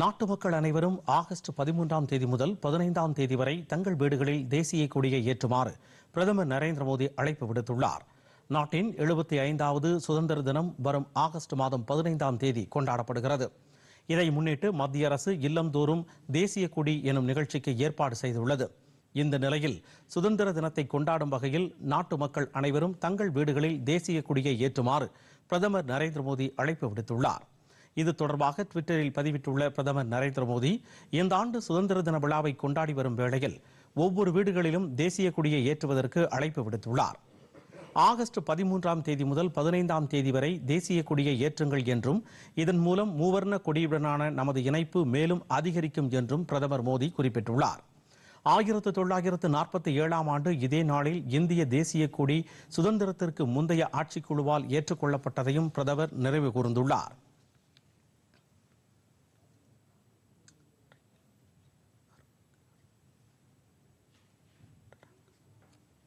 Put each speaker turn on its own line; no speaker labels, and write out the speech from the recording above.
நாட்டு மக்கள் அனைவரும் ஆகஸ்ட் பதிமூன்றாம் தேதி முதல் பதினைந்தாம் தேதி வரை தங்கள் வீடுகளில் தேசிய கொடியை ஏற்றுமாறு பிரதமர் நரேந்திர மோடி அழைப்பு விடுத்துள்ளார் நாட்டின் எழுபத்தி ஐந்தாவது சுதந்திர தினம் வரும் ஆகஸ்ட் மாதம் பதினைந்தாம் தேதி கொண்டாடப்படுகிறது இதை முன்னிட்டு மத்திய அரசு இல்லந்தோறும் தேசிய கொடி எனும் நிகழ்ச்சிக்கு ஏற்பாடு செய்துள்ளது இந்த நிலையில் சுதந்திர தினத்தை கொண்டாடும் வகையில் நாட்டு மக்கள் அனைவரும் தங்கள் வீடுகளில் தேசிய கொடியை ஏற்றுமாறு பிரதமர் நரேந்திர மோடி அழைப்பு விடுத்துள்ளார் இது தொடர்பாக ட்விட்டரில் பதிவிட்டுள்ள பிரதமர் நரேந்திர மோடி இந்த ஆண்டு சுதந்திர தின விழாவை கொண்டாடி வரும் வேளையில் ஒவ்வொரு வீடுகளிலும் தேசிய கொடியை ஏற்றுவதற்கு அழைப்பு விடுத்துள்ளார் ஆகஸ்ட் பதிமூன்றாம் தேதி முதல் பதினைந்தாம் தேதி வரை தேசிய கொடியை ஏற்றுங்கள் என்றும் இதன் மூலம் மூவர்ண கொடியுடனான நமது இணைப்பு மேலும் அதிகரிக்கும் என்றும் பிரதமர் மோடி குறிப்பிட்டுள்ளார் ஆயிரத்து தொள்ளாயிரத்து நாற்பத்தி ஏழாம் ஆண்டு இதே நாளில் இந்திய தேசிய கொடி சுதந்திரத்திற்கு முந்தைய ஆட்சிக்குழுவால் ஏற்றுக்கொள்ளப்பட்டதையும் பிரதமர் நிறைவு கூர்ந்துள்ளாா்